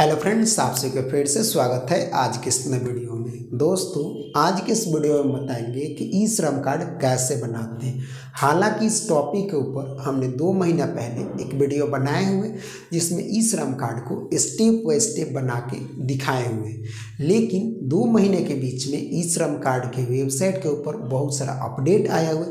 hello friends आप सभी का फिर से स्वागत है आज के इस नए वीडियो में दोस्तों आज के इस वीडियो में बताएंगे कि ई श्रम कार्ड कैसे बनाते हैं हालांकि इस टॉपिक के ऊपर हमने दो महीना पहले एक वीडियो बनाए हुए जिसमें ई श्रम कार्ड को स्टेप बाय स्टेप बना के दिखाए हुए लेकिन दो महीने के बीच में ई श्रम कार्ड के वेबसाइट के ऊपर बहुत सारा अपडेट आया हुआ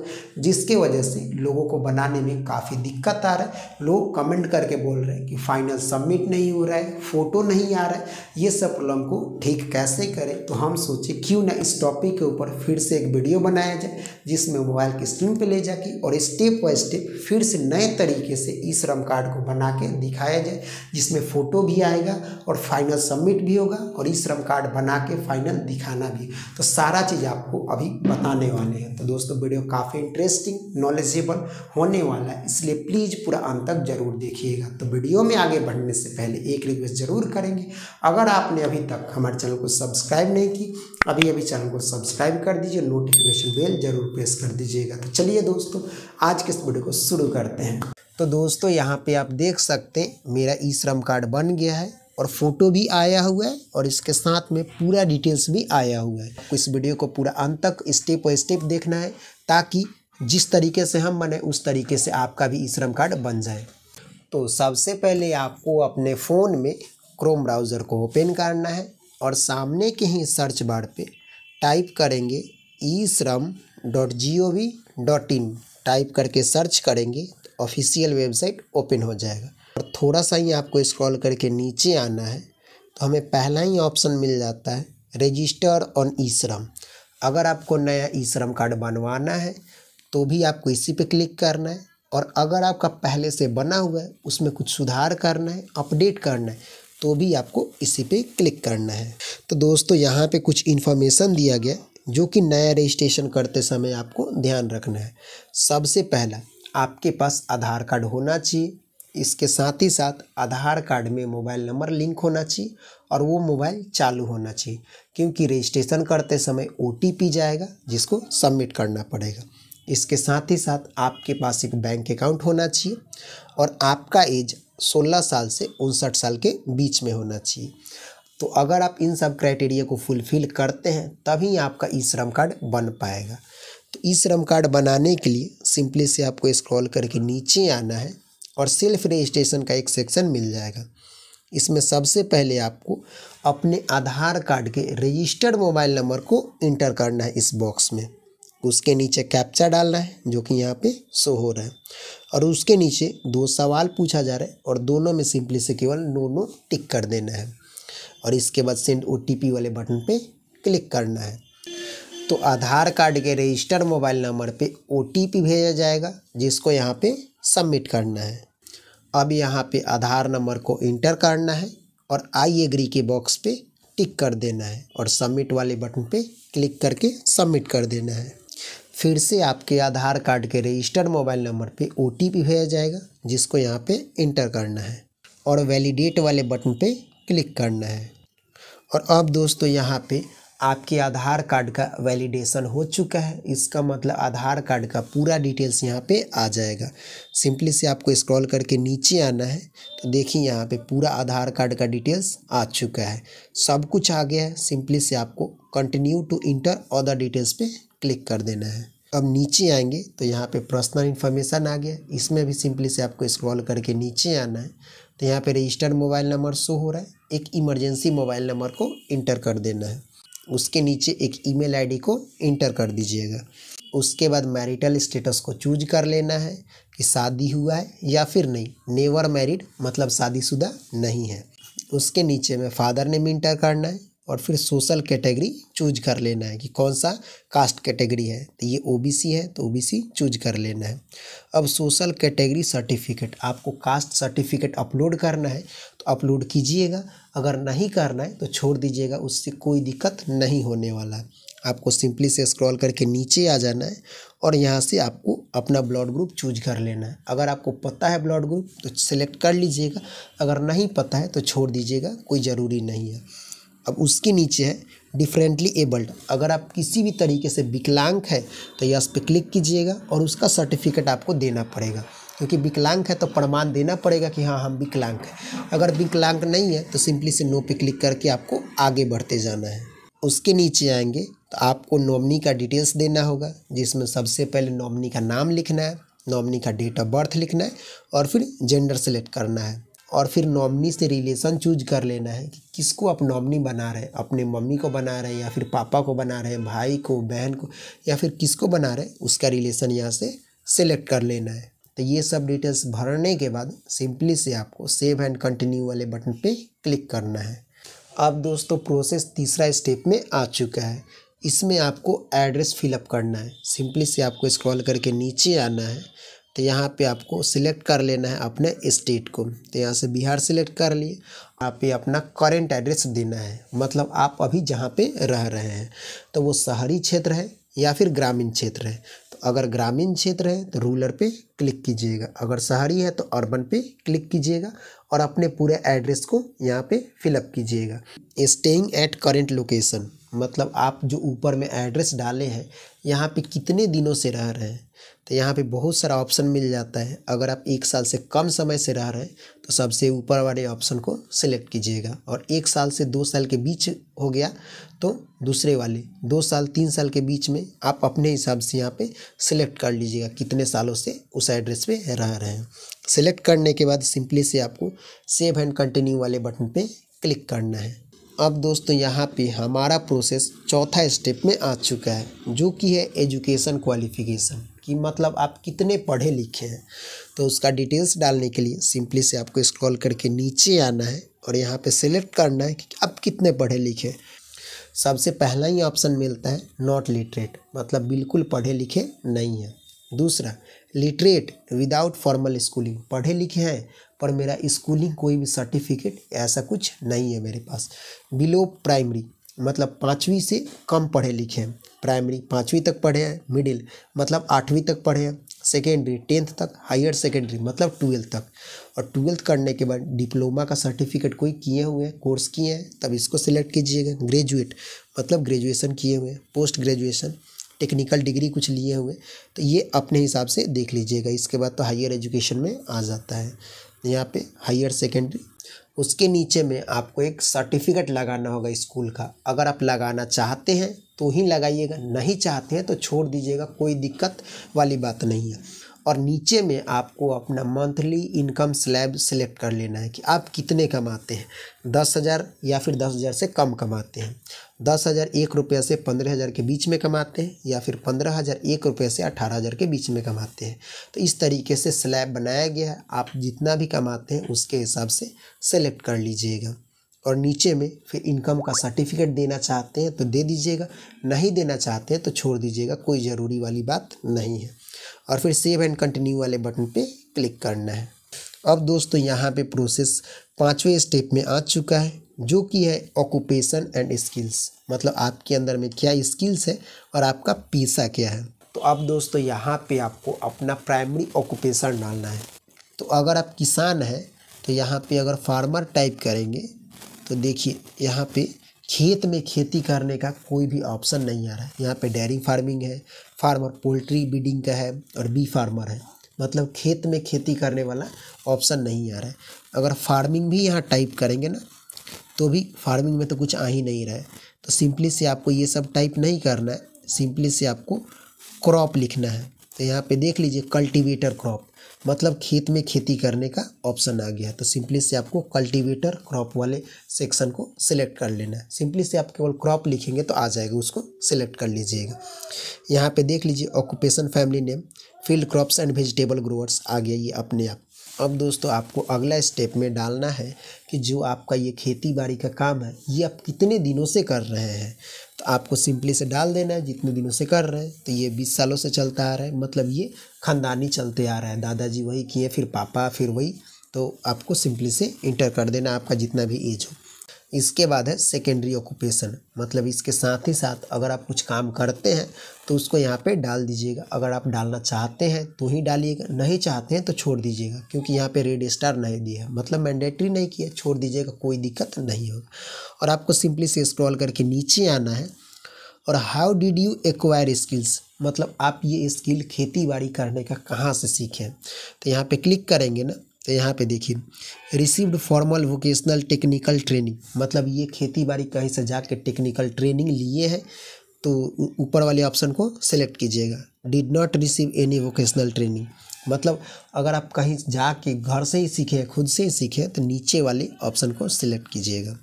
जिसके वजह से लोगों को बनाने में काफ़ी दिक्कत आ रहा है लोग कमेंट करके बोल रहे हैं कि फाइनल सबमिट नहीं हो रहा है फोटो को नहीं आ रहा है ये सब प्रॉब्लम को ठीक कैसे करें तो हम सोचे क्यों ना इस टॉपिक के ऊपर फिर से एक वीडियो बनाया जाए जिसमें मोबाइल की स्क्रीन पे ले जाके और स्टेप बाय स्टेप फिर से नए तरीके से ई श्रम कार्ड को बना के दिखाया जाए जिसमें फ़ोटो भी आएगा और फाइनल सबमिट भी होगा और ई श्रम कार्ड बना के फाइनल दिखाना भी तो सारा चीज़ आपको अभी बताने वाले हैं तो दोस्तों वीडियो काफ़ी इंटरेस्टिंग नॉलेजेबल होने वाला है इसलिए प्लीज़ पूरा अंत तक जरूर देखिएगा तो वीडियो में आगे बढ़ने से पहले एक रिक्वेस्ट ज़रूर करेंगे अगर आपने अभी तक हमारे चैनल को सब्सक्राइब नहीं की अभी अभी चैनल को सब्सक्राइब कर दीजिए नोटिफिकेशन बेल जरूर प्रेस कर दीजिएगा तो चलिए दोस्तों आज के इस वीडियो को शुरू करते हैं तो दोस्तों यहाँ पे आप देख सकते हैं मेरा ई श्रम कार्ड बन गया है और फोटो भी आया हुआ है और इसके साथ में पूरा डिटेल्स भी आया हुआ है तो इस वीडियो को पूरा अंत तक स्टेप बाई स्टेप देखना है ताकि जिस तरीके से हम बने उस तरीके से आपका भी ई श्रम कार्ड बन जाए तो सबसे पहले आपको अपने फ़ोन में क्रोम ब्राउज़र को ओपन करना है और सामने के ही सर्च बार पे टाइप करेंगे E Shram dot G O V dot in type करके सर्च करेंगे तो ऑफिशियल वेबसाइट ओपन हो जाएगा और थोड़ा सा ही आपको स्क्रॉल करके नीचे आना है तो हमें पहला ही ऑप्शन मिल जाता है रजिस्टर ऑन ई श्रम अगर आपको नया ई श्रम कार्ड बनवाना है तो भी आपको इसी पे क्लिक करना है और अगर आपका पहले से बना हुआ है उसमें कुछ सुधार करना है अपडेट करना है तो भी आपको इसी पे क्लिक करना है तो दोस्तों यहाँ पे कुछ इन्फॉर्मेशन दिया गया जो कि नया रजिस्ट्रेशन करते समय आपको ध्यान रखना है सबसे पहला आपके पास आधार कार्ड होना चाहिए इसके साथ ही साथ आधार कार्ड में मोबाइल नंबर लिंक होना चाहिए और वो मोबाइल चालू होना चाहिए क्योंकि रजिस्ट्रेशन करते समय ओ जाएगा जिसको सबमिट करना पड़ेगा इसके साथ ही साथ आपके पास एक बैंक अकाउंट होना चाहिए और आपका एज सोलह साल से उनसठ साल के बीच में होना चाहिए तो अगर आप इन सब क्राइटेरिया को फुलफ़िल करते हैं तभी आपका ई श्रम कार्ड बन पाएगा तो ई श्रम कार्ड बनाने के लिए सिंपली से आपको स्क्रॉल करके नीचे आना है और सेल्फ रजिस्ट्रेशन का एक सेक्शन मिल जाएगा इसमें सबसे पहले आपको अपने आधार कार्ड के रजिस्टर्ड मोबाइल नंबर को इंटर करना है इस बॉक्स में उसके नीचे कैप्चा डालना है जो कि यहाँ पे शो हो रहा है और उसके नीचे दो सवाल पूछा जा रहा है और दोनों में सिंपली से केवल नो नो टिक कर देना है और इसके बाद सेंड ओ वाले बटन पे क्लिक करना है तो आधार कार्ड के रजिस्टर मोबाइल नंबर पे ओ भेजा जाएगा जिसको यहाँ पे सबमिट करना है अब यहाँ पे आधार नंबर को इंटर करना है और आई एग्री के बॉक्स पे टिक कर देना है और सबमिट वाले बटन पे क्लिक करके सबमिट कर देना है फिर से आपके आधार कार्ड के रजिस्टर्ड मोबाइल नंबर पे ओ भेजा जाएगा जिसको यहाँ पे इंटर करना है और वैलिडेट वाले बटन पे क्लिक करना है और अब दोस्तों यहाँ पे आपके आधार कार्ड का वैलिडेशन हो चुका है इसका मतलब आधार कार्ड का पूरा डिटेल्स यहाँ पे आ जाएगा सिंपली से आपको स्क्रॉल करके नीचे आना है तो देखिए यहाँ पे पूरा आधार कार्ड का डिटेल्स आ चुका है सब कुछ आ गया है सिंपली से आपको continue to enter other details पे क्लिक कर देना है अब नीचे आएंगे तो यहाँ पे पर्सनल इन्फॉर्मेशन आ गया इसमें भी सिंपली से आपको स्क्रॉल करके नीचे आना है तो यहाँ पे रजिस्टर्ड मोबाइल नंबर शो हो रहा है एक इमरजेंसी मोबाइल नंबर को इंटर कर देना है उसके नीचे एक ईमेल आईडी को इंटर कर दीजिएगा उसके बाद मैरिटल स्टेटस को चूज कर लेना है कि शादी हुआ है या फिर नहीं नेवर मैरिड मतलब शादीशुदा नहीं है उसके नीचे में फादर नेम इंटर करना है और फिर सोशल कैटेगरी चूज कर लेना है कि कौन सा कास्ट कैटेगरी है तो ये ओबीसी है तो ओबीसी चूज कर लेना है अब सोशल कैटेगरी सर्टिफिकेट आपको कास्ट सर्टिफिकेट अपलोड करना है तो अपलोड कीजिएगा अगर नहीं करना है तो छोड़ दीजिएगा उससे कोई दिक्कत नहीं होने वाला है आपको सिंपली से स्क्रॉल करके नीचे आ जाना है और यहाँ से आपको अपना ब्लड ग्रुप चूज कर लेना है अगर आपको पता है ब्लड ग्रुप तो सिलेक्ट कर लीजिएगा अगर नहीं पता है तो छोड़ दीजिएगा कोई ज़रूरी नहीं है अब उसके नीचे है डिफरेंटली एबल्ड अगर आप किसी भी तरीके से विकलांग है तो यस पे क्लिक कीजिएगा और उसका सर्टिफिकेट आपको देना पड़ेगा क्योंकि विकलांग है तो प्रमाण देना पड़ेगा कि हाँ हम विकलांग हैं अगर विकलांग नहीं है तो सिंपली से नो पे क्लिक करके आपको आगे बढ़ते जाना है उसके नीचे आएंगे तो आपको नॉमनी का डिटेल्स देना होगा जिसमें सबसे पहले नॉमनी का नाम लिखना है नॉमनी का डेट ऑफ बर्थ लिखना है और फिर जेंडर सेलेक्ट करना है और फिर नॉमनी से रिलेशन चूज कर लेना है कि किसको आप नॉमनी बना रहे हैं अपने मम्मी को बना रहे हैं या फिर पापा को बना रहे हैं भाई को बहन को या फिर किसको बना रहे हैं उसका रिलेशन यहाँ से सेलेक्ट कर लेना है तो ये सब डिटेल्स भरने के बाद सिंपली से आपको सेव एंड कंटिन्यू वाले बटन पे क्लिक करना है अब दोस्तों प्रोसेस तीसरा स्टेप में आ चुका है इसमें आपको एड्रेस फिलअप करना है सिंपली से आपको स्क्रॉल करके नीचे आना है तो यहाँ पे आपको सिलेक्ट कर लेना है अपने स्टेट को तो यहाँ से बिहार सिलेक्ट कर लिए आप ये अपना करेंट एड्रेस देना है मतलब आप अभी जहाँ पे रह रहे हैं तो वो शहरी क्षेत्र है या फिर ग्रामीण क्षेत्र है तो अगर ग्रामीण क्षेत्र है तो रूलर पे क्लिक कीजिएगा अगर शहरी है तो अर्बन पे क्लिक कीजिएगा और अपने पूरे एड्रेस को यहाँ पे फिलअप कीजिएगा स्टेइंग एट करेंट लोकेशन मतलब आप जो ऊपर में एड्रेस डाले हैं यहाँ पे कितने दिनों से रह रहे हैं तो यहाँ पे बहुत सारा ऑप्शन मिल जाता है अगर आप एक साल से कम समय से रह रहे हैं तो सबसे ऊपर वाले ऑप्शन को सिलेक्ट कीजिएगा और एक साल से दो साल के बीच हो गया तो दूसरे वाले दो साल तीन साल के बीच में आप अपने हिसाब से यहाँ पे सिलेक्ट कर लीजिएगा कितने सालों से उस एड्रेस पे रह रहे हैं सिलेक्ट करने के बाद सिंपली से आपको सेव एंड कंटिन्यू वाले बटन पर क्लिक करना है अब दोस्तों यहाँ पे हमारा प्रोसेस चौथा स्टेप में आ चुका है जो कि है एजुकेशन क्वालिफिकेशन कि मतलब आप कितने पढ़े लिखे हैं तो उसका डिटेल्स डालने के लिए सिंपली से आपको स्क्रॉल करके नीचे आना है और यहाँ पे सेलेक्ट करना है कि आप कितने पढ़े लिखे सबसे पहला ही ऑप्शन मिलता है नॉट लिटरेट मतलब बिल्कुल पढ़े लिखे नहीं हैं दूसरा लिटरेट विदाउट फॉर्मल स्कूलिंग पढ़े लिखे हैं पर मेरा स्कूलिंग कोई भी सर्टिफिकेट ऐसा कुछ नहीं है मेरे पास बिलो प्राइमरी मतलब पाँचवीं से कम पढ़े लिखे हैं प्राइमरी पाँचवीं तक पढ़े हैं मिडिल मतलब आठवीं तक पढ़े हैं सेकेंडरी टेंथ तक हायर सेकेंडरी मतलब ट्वेल्थ तक और ट्वेल्थ करने के बाद डिप्लोमा का सर्टिफिकेट कोई किए हुए हैं कोर्स किए हैं तब इसको सिलेक्ट कीजिएगा ग्रेजुएट मतलब ग्रेजुएसन किए हुए हैं पोस्ट ग्रेजुएशन टेक्निकल डिग्री कुछ लिए हुए तो ये अपने हिसाब से देख लीजिएगा इसके बाद तो हायर एजुकेशन में आ जाता है यहाँ पे हायर सेकेंडरी उसके नीचे में आपको एक सर्टिफिकेट लगाना होगा स्कूल का अगर आप लगाना चाहते हैं तो ही लगाइएगा नहीं चाहते हैं तो छोड़ दीजिएगा कोई दिक्कत वाली बात नहीं है और नीचे में आपको अपना मंथली इनकम स्लैब सेलेक्ट कर लेना है कि आप कितने कमाते हैं दस हज़ार या फिर दस हज़ार से कम कमाते हैं दस हज़ार एक रुपये से पंद्रह हज़ार के बीच में कमाते हैं या फिर पंद्रह हज़ार एक रुपये से अठारह हज़ार के बीच में कमाते हैं तो इस तरीके से स्लैब बनाया गया है आप जितना भी कमाते हैं उसके हिसाब से सेलेक्ट कर लीजिएगा और नीचे में फिर इनकम का सर्टिफिकेट देना चाहते हैं तो दे दीजिएगा नहीं देना चाहते हैं तो छोड़ दीजिएगा कोई ज़रूरी वाली बात नहीं है और फिर सेव एंड कंटिन्यू वाले बटन पे क्लिक करना है अब दोस्तों यहाँ पे प्रोसेस पाँचवें स्टेप में आ चुका है जो कि है ऑक्यूपेशन एंड स्किल्स मतलब आपके अंदर में क्या स्किल्स है और आपका पीसा क्या है तो अब दोस्तों यहाँ पर आपको अपना प्राइमरी ऑक्यूपेशन डालना है तो अगर आप किसान हैं तो यहाँ पे अगर फार्मर टाइप करेंगे तो देखिए यहाँ पे खेत में खेती करने का कोई भी ऑप्शन नहीं आ रहा है यहाँ पे डेयरी फार्मिंग है फार्मर पोल्ट्री ब्रीडिंग का है और बी फार्मर है मतलब खेत में खेती करने वाला ऑप्शन नहीं आ रहा है अगर फार्मिंग भी यहाँ टाइप करेंगे ना तो भी फार्मिंग में तो कुछ आ ही नहीं रहा है तो सिंपली से आपको ये सब टाइप नहीं करना है सिंपली से आपको क्रॉप लिखना है तो यहाँ पे देख लीजिए कल्टीवेटर क्रॉप मतलब खेत में खेती करने का ऑप्शन आ गया तो सिंपली से आपको कल्टीवेटर क्रॉप वाले सेक्शन को सिलेक्ट कर लेना है सिंपली से आप केवल क्रॉप लिखेंगे तो आ जाएगा उसको सिलेक्ट कर लीजिएगा यहाँ पे देख लीजिए occupation family name field crops and vegetable growers आ गया ये अपने आप अब दोस्तों आपको अगला स्टेप में डालना है कि जो आपका ये खेती बाड़ी का काम है ये आप कितने दिनों से कर रहे हैं तो आपको सिंपली से डाल देना है जितने दिनों से कर रहे हैं तो ये बीस सालों से चलता आ रहा है मतलब ये ख़ानदानी चलते आ रहा है दादाजी वही किए फिर पापा फिर वही तो आपको सिंपली से इंटर कर देना आपका जितना भी एज हो इसके बाद है सेकेंडरी ऑक्यूपेशन मतलब इसके साथ ही साथ अगर आप कुछ काम करते हैं तो उसको यहाँ पे डाल दीजिएगा अगर आप डालना चाहते हैं तो ही डालिएगा नहीं चाहते हैं तो छोड़ दीजिएगा क्योंकि यहाँ पे रेड स्टार नहीं दिया है मतलब मैंडेटरी नहीं किया छोड़ दीजिएगा कोई दिक्कत नहीं होगा और आपको सिंपली से स्क्रॉल करके नीचे आना है और how did you acquire skills मतलब आप ये स्किल खेती बाड़ी करने का कहाँ से सीखें तो यहाँ पर क्लिक करेंगे ना तो यहाँ पे देखिए received formal vocational technical training मतलब ये खेती बाड़ी कहीं से जाके टेक्निकल ट्रेनिंग लिए हैं तो ऊपर वाले ऑप्शन को सेलेक्ट कीजिएगा did not receive any vocational training मतलब अगर आप कहीं जाके घर से ही सीखे खुद से ही सीखे तो नीचे वाले ऑप्शन को सिलेक्ट कीजिएगा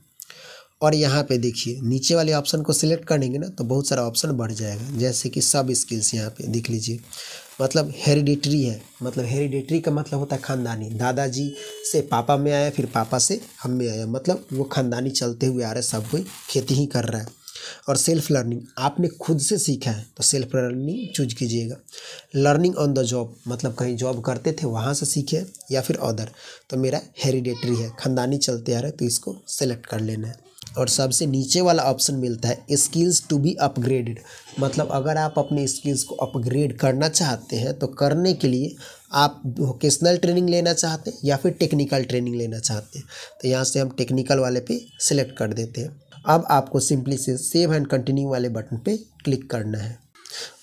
और यहाँ पे देखिए नीचे वाले ऑप्शन को सिलेक्ट कर लेंगे ना तो बहुत सारा ऑप्शन बढ़ जाएगा जैसे कि सब स्किल्स यहाँ पे देख लीजिए मतलब हेरिडिटरी है मतलब हेरिडिटरी का मतलब होता है खानदानी दादाजी से पापा में आया फिर पापा से हम में आया मतलब वो खानदानी चलते हुए आ रहा है सब कोई खेती ही कर रहा है और सेल्फ लर्निंग आपने खुद से सीखा है तो सेल्फ लर्निंग चूज कीजिएगा लर्निंग ऑन द जॉब मतलब कहीं जॉब करते थे वहाँ से सीखे या फिर अदर तो मेरा हेरिडेटरी है खानदानी चलते आ रहा है तो इसको सेलेक्ट कर लेना है और सबसे नीचे वाला ऑप्शन मिलता है स्किल्स टू बी अपग्रेडेड मतलब अगर आप अपने स्किल्स को अपग्रेड करना चाहते हैं तो करने के लिए आप वोकेशनल ट्रेनिंग लेना चाहते हैं या फिर टेक्निकल ट्रेनिंग लेना चाहते हैं तो यहाँ से हम टेक्निकल वाले पे सिलेक्ट कर देते हैं अब आपको सिंपली से सेव एंड कंटिन्यू वाले बटन पे क्लिक करना है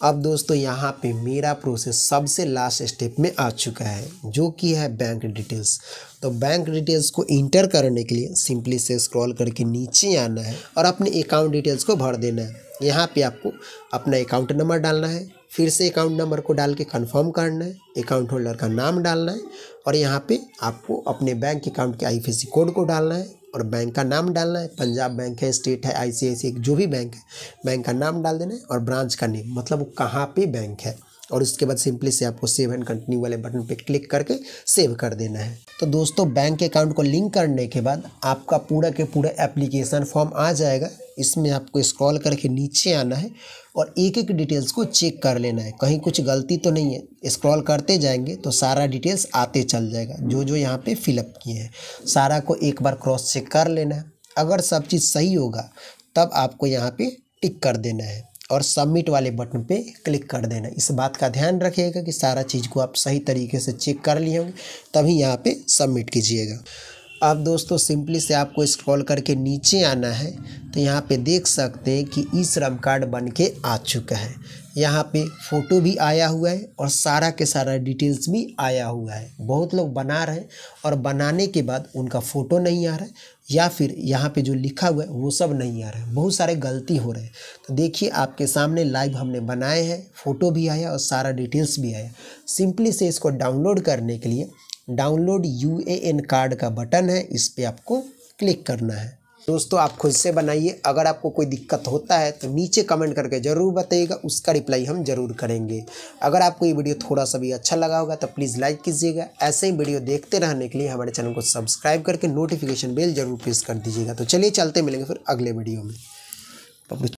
अब दोस्तों यहाँ पे मेरा प्रोसेस सबसे लास्ट स्टेप में आ चुका है जो कि है बैंक डिटेल्स तो बैंक डिटेल्स को इंटर करने के लिए सिंपली से स्क्रॉल करके नीचे आना है और अपने अकाउंट डिटेल्स को भर देना है यहाँ पे आपको अपना अकाउंट नंबर डालना है फिर से अकाउंट नंबर को डाल के कन्फर्म करना है अकाउंट होल्डर का नाम डालना है और यहाँ पे आपको अपने बैंक अकाउंट के आईएफएससी कोड को डालना है और बैंक का नाम डालना है पंजाब बैंक है स्टेट है सी जो भी बैंक है बैंक का नाम डाल देना है और ब्रांच का नेम मतलब वो कहाँ पर बैंक है और उसके बाद सिंपली से आपको सेव एंड कंटिन्यू वाले बटन पे क्लिक करके सेव कर देना है तो दोस्तों बैंक अकाउंट को लिंक करने के बाद आपका पूरा के पूरा एप्लीकेशन फॉर्म आ जाएगा इसमें आपको स्क्रॉल करके नीचे आना है और एक एक डिटेल्स को चेक कर लेना है कहीं कुछ गलती तो नहीं है स्क्रॉल करते जाएंगे तो सारा डिटेल्स आते चल जाएगा जो जो यहाँ पे फिलअप किए हैं सारा को एक बार क्रॉस चेक कर लेना है अगर सब चीज़ सही होगा तब आपको यहाँ पर टिक कर देना है और सबमिट वाले बटन पे क्लिक कर देना इस बात का ध्यान रखिएगा कि सारा चीज़ को आप सही तरीके से चेक कर लिए होंगे तभी यहाँ पर सबमिट कीजिएगा अब दोस्तों सिंपली से आपको स्क्रॉल करके नीचे आना है तो यहाँ पे देख सकते हैं कि ई श्रम कार्ड बन के आ चुका है यहाँ पे फ़ोटो भी आया हुआ है और सारा के सारा डिटेल्स भी आया हुआ है बहुत लोग बना रहे हैं और बनाने के बाद उनका फ़ोटो नहीं आ रहा है या फिर यहाँ पे जो लिखा हुआ है वो सब नहीं आ रहा है बहुत सारे गलती हो रहे हैं तो देखिए आपके सामने लाइव हमने बनाए हैं फ़ोटो भी आया और सारा डिटेल्स भी आया सिंपली से इसको डाउनलोड करने के लिए download U A N card का बटन है इस पर आपको क्लिक करना है दोस्तों आप खुद से बनाइए अगर आपको कोई दिक्कत होता है तो नीचे कमेंट करके ज़रूर बताइएगा उसका रिप्लाई हम जरूर करेंगे अगर आपको ये वीडियो थोड़ा सा भी अच्छा लगा होगा तो प्लीज़ लाइक कीजिएगा ऐसे ही वीडियो देखते रहने के लिए हमारे चैनल को सब्सक्राइब करके नोटिफिकेशन बेल जरूर प्रेस कर दीजिएगा तो चलिए चलते मिलेंगे फिर अगले वीडियो में